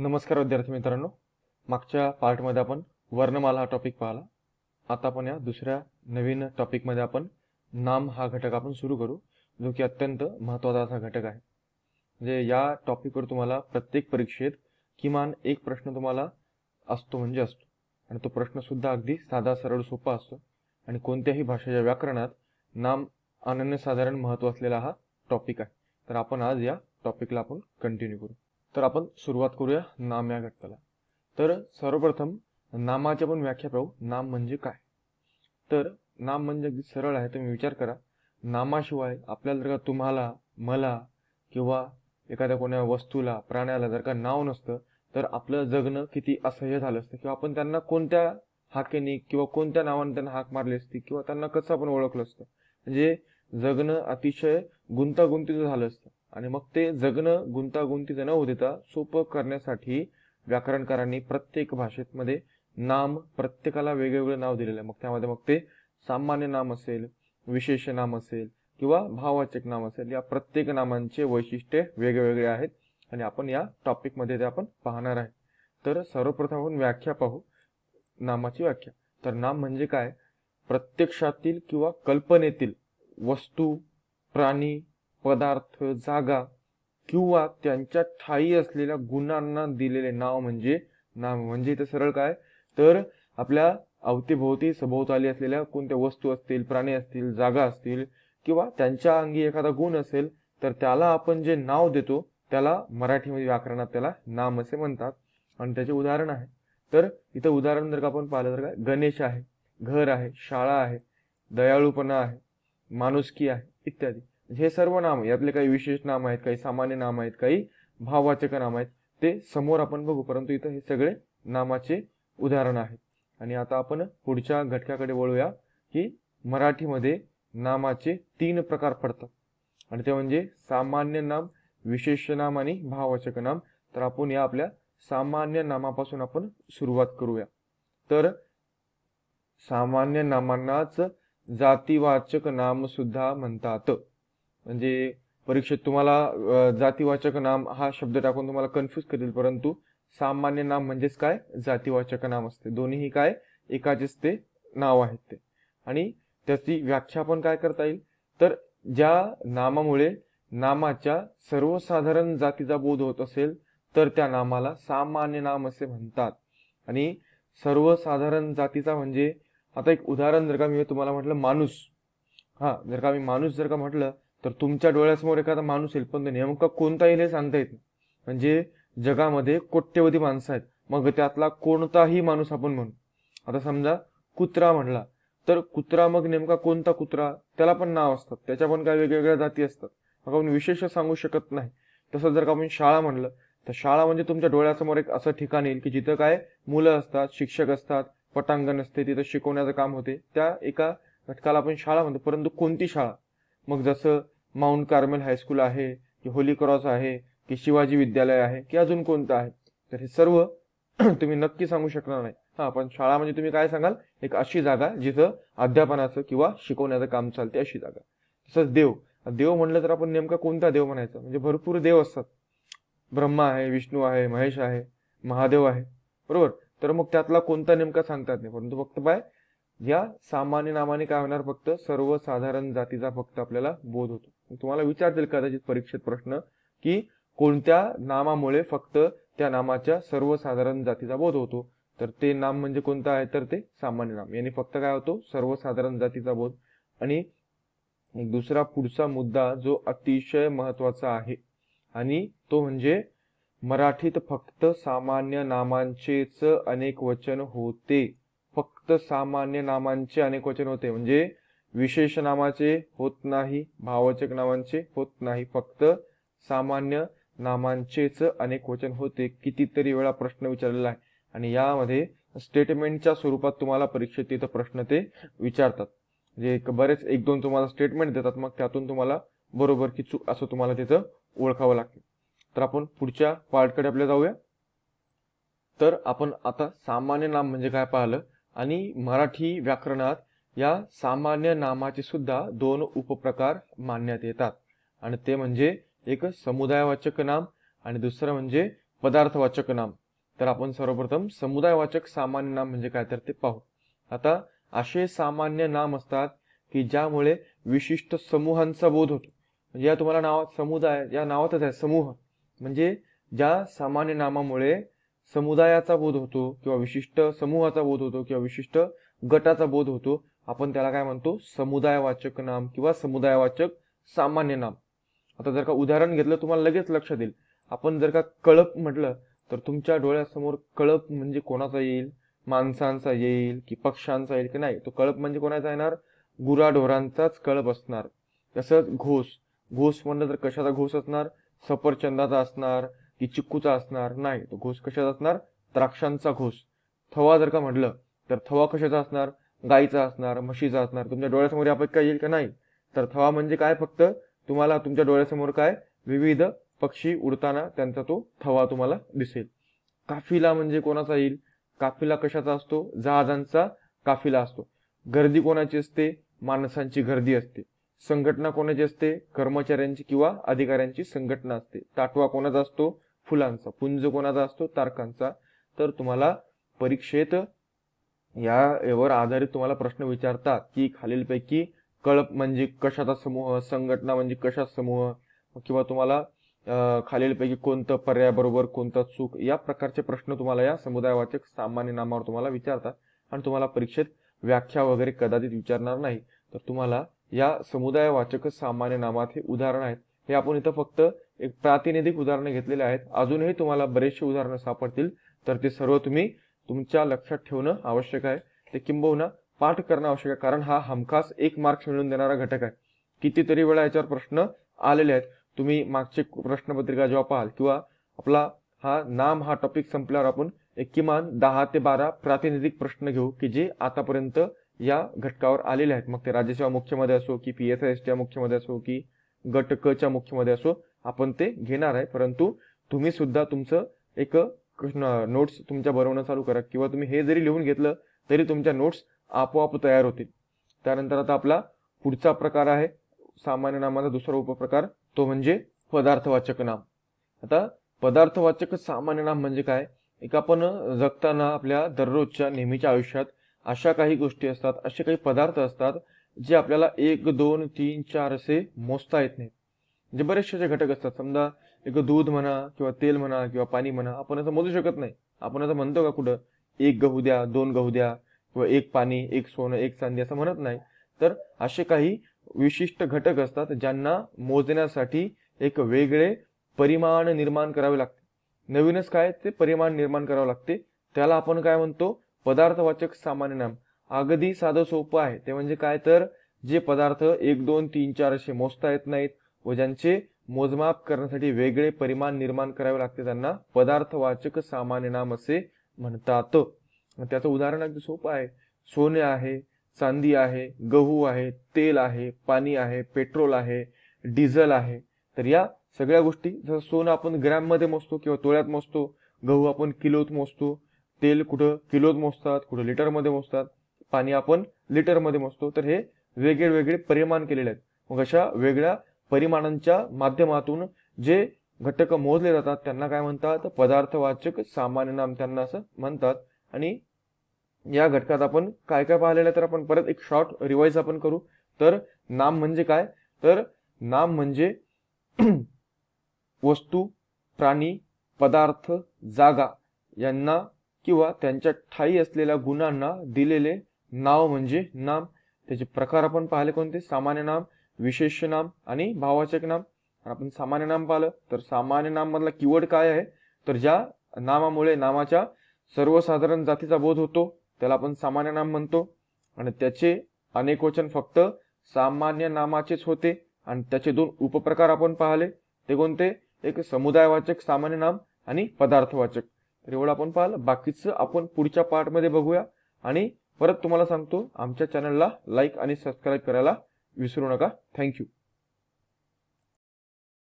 नमस्कार विद्यार्थी मित्रांनो मागच्या पार्टमध्ये आपण वर्णमाला हा टॉपिक पाहिला आता आपण या दुसऱ्या नवीन टॉपिकमध्ये आपण नाम हा घटक आपण सुरू करू जो की अत्यंत महत्त्वाचा असा घटक आहे म्हणजे या टॉपिकवर तुम्हाला प्रत्येक परीक्षेत किमान एक प्रश्न तुम्हाला असतो म्हणजे असतो आणि तो प्रश्नसुद्धा अगदी साधा सरळ सोपा असतो आणि कोणत्याही भाषेच्या व्याकरणात नाम अनन्यसाधारण महत्व असलेला हा टॉपिक आहे तर आपण आज या टॉपिकला आपण कंटिन्यू करू तर आपण सुरुवात करूया नाम या घटकाला तर सर्वप्रथम नामाची आपण व्याख्या पाहू नाम म्हणजे काय तर नाम म्हणजे अगदी सरळ आहे तुम्ही विचार करा नामाशिवाय आपल्याला जर का तुम्हाला मला किंवा एखाद्या कोणा वस्तूला प्राण्याला जर का नाव नसतं तर आपलं जगणं किती असह्य झालं असतं किंवा आपण त्यांना कोणत्या हाकेने किंवा कोणत्या नावाने त्यांना हाक मारली असती किंवा त्यांना कसं आपण ओळखलं असतं म्हणजे जगणं अतिशय गुंतागुंतीचं झालं असतं आणि मग ते जगणं गुंतागुंतीचं न होता सोपं करण्यासाठी व्याकरणकारांनी प्रत्येक भाषेतमध्ये नाम प्रत्येकाला वेगवेगळं नाव दिलेलं आहे मग त्यामध्ये मग ते सामान्य नाम असेल विशेष नाम असेल किंवा भाववाचक नाम असेल या प्रत्येक नामांचे वैशिष्ट्ये वेगवेगळे आहेत आणि आपण या टॉपिकमध्ये ते आपण पाहणार आहे तर सर्वप्रथम आपण व्याख्या पाहू नामाची व्याख्या तर नाम म्हणजे काय प्रत्यक्षातील किंवा कल्पनेतील वस्तू प्राणी पदार्थ जागा किंवा त्यांच्या ठाई असलेल्या गुणांना दिलेले नाव म्हणजे नाम म्हणजे इथं सरळ काय तर आपल्या अवतीभोवती सभोवताली असलेल्या कोणत्या वस्तू असतील प्राणी असतील जागा असतील किंवा त्यांच्या अंगी एखादा गुण असेल तर त्याला आपण जे नाव देतो त्याला मराठीमध्ये व्याकरणात त्याला नाम असे म्हणतात आणि त्याचे उदाहरण आहे तर इथं उदाहरण जर का आपण पाहिलं तर काय गणेश आहे घर आहे शाळा आहे दयाळूपणा आहे माणुसकी आहे इत्यादी हे सर्व नाम यातले काही विशेष नाम आहेत काही सामान्य नाम आहेत काही भाववाचक नाम आहेत ते समोर आपण बघू परंतु इथं हे सगळे नामाचे उदाहरण आहेत आणि आता आपण पुढच्या घटकाकडे वळूया की मराठीमध्ये नामाचे तीन प्रकार पडतात आणि ते म्हणजे सामान्य नाम विशेष नाम आणि भाववाचक नाम तर आपण या आपल्या सामान्य नामापासून आपण सुरुवात करूया तर सामान्य नामांनाच जातीवाचक नाम सुद्धा म्हणतात म्हणजे परीक्षेत तुम्हाला जातीवाचक नाम हा शब्द टाकून तुम्हाला कन्फ्यूज करेल परंतु सामान्य नाम म्हणजेच काय जातीवाचक नाम असते दोन्हीही काय एकाचेच ते नाव आहेत ते आणि त्याची व्याख्या पण काय करता येईल तर ज्या नामामुळे नामाच्या सर्वसाधारण जातीचा बोध होत असेल तर त्या नामाला सामान्य नाम असे म्हणतात आणि सर्वसाधारण जातीचा म्हणजे आता एक उदाहरण जर का मी तुम्हाला म्हटलं माणूस हा जर का मी माणूस जर का म्हटलं तर तुमच्या डोळ्यासमोर एखादा माणूस येईल पण नेमका कोणता येईल हे सांगता येत नाही म्हणजे जगामध्ये कोट्यवधी माणसं आहेत मग त्यातला कोणताही माणूस आपण म्हणू आता समजा कुत्रा म्हणला तर कुत्रा मग नेमका कोणता कुत्रा त्याला पण नाव असतात त्याच्या पण काही वेगवेगळ्या जाती असतात मग आपण विशेष सांगू शकत नाही तसं जर का आपण शाळा म्हणलं तर शाळा म्हणजे तुमच्या डोळ्यासमोर एक असं ठिकाण येईल की जिथं काय मुलं असतात शिक्षक असतात पटांगण असते तिथं शिकवण्याचं काम होते त्या एका घटकाला आपण शाळा म्हणतो परंतु कोणती शाळा मग जसं माउंट कार्मेल हायस्कूल आहे की होली क्रॉस आहे की शिवाजी विद्यालय आहे की अजून कोणतं आहे तर हे सर्व तुम्ही नक्की सांगू शकणार नाही हां पण शाळा म्हणजे तुम्ही काय सांगाल एक अशी जागा जिथं अध्यापनाचं किंवा शिकवण्याचं काम चालते अशी जागा तसंच देव देव म्हणलं तर आपण नेमका कोणता देव म्हणायचा म्हणजे भरपूर देव असतात ब्रह्मा आहे विष्णू आहे महेश आहे महादेव आहे बरोबर तर मग त्यातला कोणता नेमका सांगतात नाही परंतु फक्त पाय या सामान्य नामाने काय होणार फक्त सर्वसाधारण जातीचा फक्त आपल्याला बोध होतो तुम्हाला विचारतील कदाचित परीक्षेत प्रश्न की कोणत्या नामामुळे फक्त त्या नामाच्या सर्वसाधारण जातीचा बोध होतो तर ते नाम म्हणजे कोणतं आहे तर ते सामान्य नाम याने फक्त काय होतो सर्वसाधारण जातीचा बोध आणि दुसरा पुढचा मुद्दा जो अतिशय महत्वाचा आहे आणि तो म्हणजे मराठीत फक्त सामान्य नामांचेच अनेक वचन होते फक्त सामान्य नामांचे अनेक वचन होते म्हणजे विशेष नामाचे होत नाही भावचक नावांचे होत नाही फक्त सामान्य नामांचेच अनेक वचन होते कितीतरी वेळा प्रश्न विचारलेला आहे आणि यामध्ये स्टेटमेंटच्या स्वरूपात तुम्हाला परीक्षेत तिथं प्रश्न ते विचारतात जे बरेच एक दोन तुम्हाला स्टेटमेंट देतात मग त्यातून तुम्हाला बरोबर की चूक असं तुम्हाला तिथं ओळखावं लागतं तर आपण पुढच्या पार्टकडे आपल्या जाऊया तर आपण आता सामान्य नाम म्हणजे काय पाहिलं आणि मराठी व्याकरणात या सामान्य नामाचे सुद्धा दोन उपप्रकार मानण्यात येतात आणि ते म्हणजे एक समुदायवाचक नाम आणि दुसरं म्हणजे पदार्थवाचक नाम तर आपण सर्वप्रथम समुदायवाचक सामान्य नाम म्हणजे काय तर ते पाहू आता असे सामान्य नाम असतात की ज्यामुळे विशिष्ट समूहांचा बोध होतो म्हणजे या तुम्हाला नावात समुदाय या नावातच आहे समूह म्हणजे ज्या सामान्य नामामुळे समुदायाचा बोध होतो किंवा विशिष्ट समूहाचा बोध होतो किंवा विशिष्ट गटाचा बोध होतो आपण त्याला काय म्हणतो समुदायवाचक नाम किंवा समुदायवाचक सामान्य नाम आता जर का उदाहरण घेतलं तुम्हाला लगेच लक्ष देईल आपण जर का कळप म्हटलं तर तुमच्या डोळ्यासमोर कळप म्हणजे कोणाचा येईल माणसांचा येईल की पक्ष्यांचा येईल की नाही तो कळप म्हणजे कोणाचा येणार गुराढोरांचाच कळप असणार तसंच घोस घोस म्हणलं तर कशाचा घोस असणार सफरचंदाचा असणार की चिक्कूचा असणार नाही तो घोस कशाचा असणार द्राक्षांचा घोस थवा जर का म्हटलं तर थवा कशाचा असणार गाईचा असणार म्हशीचा असणार तुमच्या डोळ्यासमोर यापैकी काय येईल का नाही तर थवा म्हणजे काय फक्त तुम्हाला तुमच्या डोळ्यासमोर काय विविध पक्षी उडताना त्यांचा तो थवा तुम्हाला दिसेल काफिला म्हणजे कोणाचा येईल काफिला कशाचा असतो जहाजांचा काफिला असतो गर्दी कोणाची असते माणसांची गर्दी असते संघटना कोणाची असते कर्मचाऱ्यांची किंवा अधिकाऱ्यांची संघटना असते ताटवा कोणाचा असतो फुलांचा पुंज कोणाचा असतो तारकांचा तर तुम्हाला परीक्षेत यावर आधारित तुम्हाला प्रश्न विचारतात की खालीलपैकी कळप म्हणजे कशाचा समूह संघटना म्हणजे कशा समूह किंवा तुम्हाला खालीलपैकी कोणतं पर्याय बरोबर कोणतं चूक या प्रकारचे प्रश्न तुम्हाला या समुदायवाचक सामान्य नामावर तुम्हाला विचारतात आणि तुम्हाला परीक्षेत व्याख्या वगैरे कदाचित विचारणार नाही तर तुम्हाला या समुदायवाचक सामान्य नामात हे उदाहरण आहेत हे आपण इथं फक्त एक प्रातिनिधिक उदाहरणं घेतलेले आहेत अजूनही तुम्हाला बरेचसे उदाहरणं सापडतील तर ते सर्व तुम्ही तुमच्या लक्षात ठेवणं आवश्यक आहे ते किंबहुना पाठ करणं आवश्यक आहे कारण हा हमखास एक मार्क्स मिळवून देणारा घटक आहे कितीतरी वेळा याच्यावर प्रश्न आलेले आहेत तुम्ही मागची प्रश्नपत्रिका जेव्हा पाहाल किंवा आपला हा नाम हा टॉपिक संपल्यावर आपण एक किमान दहा ते बारा प्रातिनिधिक प्रश्न घेऊ की जे आतापर्यंत या घटकावर आलेले आहेत मग ते राज्यसेवा मुख्यमध्ये असो की पी एस आय एसच्या मुख्यमध्ये असो की गट क च्या मुख्यमध्ये असो आपण ते घेणार आहे परंतु तुम्ही सुद्धा तुमचं एक नोट्स तुमच्या बनवणं चालू करा किंवा तुम्ही हे जरी लिहून घेतलं तरी तुमच्या नोट्स आपोआप तयार होतील त्यानंतर आता आपला पुढचा प्रकार आहे सामान्य नामाचा दुसरा उपप्रकार तो म्हणजे पदार्थवाचक नाम आता पदार्थवाचक सामान्य नाम म्हणजे काय एक आपण जगताना आपल्या दररोजच्या नेहमीच्या आयुष्यात अशा काही गोष्टी असतात असे काही पदार्थ असतात जे आपल्याला एक दोन तीन चार असे मोजता येत नाहीत जे बरेचसे घटक असतात समजा एक दूध म्हणा किंवा तेल म्हणा किंवा पाणी म्हणा आपण असं मोजू शकत नाही आपण असं म्हणतो का कुठं एक गहू द्या दोन गहू द्या किंवा एक पाणी एक सोनं एक चांदी असं म्हणत नाही तर असे काही विशिष्ट घटक असतात ज्यांना मोजण्यासाठी एक वेगळे परिमाण निर्माण करावे लागते नवीनच काय ते परिमाण निर्माण करावे लागते त्याला आपण काय म्हणतो पदार्थवाचक सामान्य नाम अगदी साधं सोपं आहे ते म्हणजे काय तर जे पदार्थ एक दोन तीन चार असे मोजता येत नाहीत व ज्यांचे मोजमाप करण्यासाठी वेगळे परिमाण निर्माण करावे लागते त्यांना पदार्थवाचक सामान्य नाम असे म्हणतात त्याचं उदाहरण अगदी सोपं आहे सोने आहे चांदी आहे गहू आहे तेल आहे पाणी आहे पेट्रोल आहे डिझेल आहे तर या सगळ्या गोष्टी जसं सोनं आपण ग्रॅममध्ये मोजतो किंवा तोळ्यात मोजतो गहू आपण किलोत मोजतो तेल कुठं किलोत मोजतात कुठं लिटरमध्ये मोजतात पाणी आपण लिटरमध्ये मोजतो तर हे वेगळे वेगळे परिमाण केलेले आहेत मग अशा वेगळ्या परिमाणांच्या माध्यमातून जे घटक मोजले जातात त्यांना काय म्हणतात पदार्थवाचक सामान्य नाम त्यांना असं म्हणतात आणि या घटकात आपण काय काय पाहिलेलं तर आपण परत एक शॉर्ट रिवाईज आपण करू तर नाम म्हणजे काय तर नाम म्हणजे वस्तू प्राणी पदार्थ जागा यांना किंवा त्यांच्या ठाई असलेल्या गुणांना दिलेले नाव म्हणजे नाम त्याचे प्रकार आपण पाहिले कोणते सामान्य नाम विशेष नाम आणि भावाचक नाम आपण सामान्य नाम पाहिलं तर सामान्य नाम मधला किवर्ड काय आहे तर ज्या नामामुळे नामाच्या सर्वसाधारण जातीचा बोध होतो त्याला आपण सामान्य नाम म्हणतो आणि त्याचे अनेकवचन फक्त सामान्य नामाचेच होते आणि त्याचे दोन उपप्रकार आपण पाहिले ते कोणते एक समुदायवाचक सामान्य नाम आणि पदार्थवाचक तर एवढं आपण पाहिलं बाकीचं आपण पुढच्या पार्टमध्ये बघूया आणि परत तुम्हाला सांगतो आमच्या चॅनलला लाईक आणि सबस्क्राईब करायला विसरू नका थँक्यू